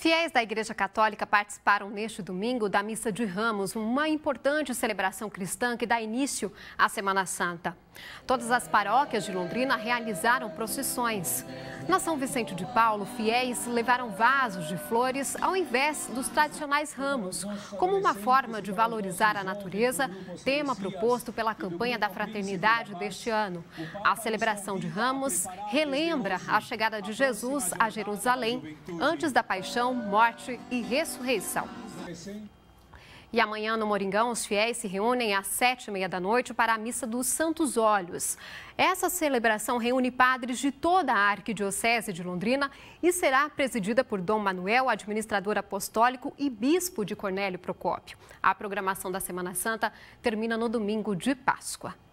Fiéis da Igreja Católica participaram neste domingo da Missa de Ramos, uma importante celebração cristã que dá início à Semana Santa. Todas as paróquias de Londrina realizaram procissões. Na São Vicente de Paulo, fiéis levaram vasos de flores ao invés dos tradicionais ramos, como uma forma de valorizar a natureza, tema proposto pela campanha da fraternidade deste ano. A celebração de ramos relembra a chegada de Jesus a Jerusalém, antes da paixão, morte e ressurreição. E amanhã no Moringão, os fiéis se reúnem às sete e meia da noite para a Missa dos Santos Olhos. Essa celebração reúne padres de toda a Arquidiocese de Londrina e será presidida por Dom Manuel, administrador apostólico e bispo de Cornélio Procópio. A programação da Semana Santa termina no domingo de Páscoa.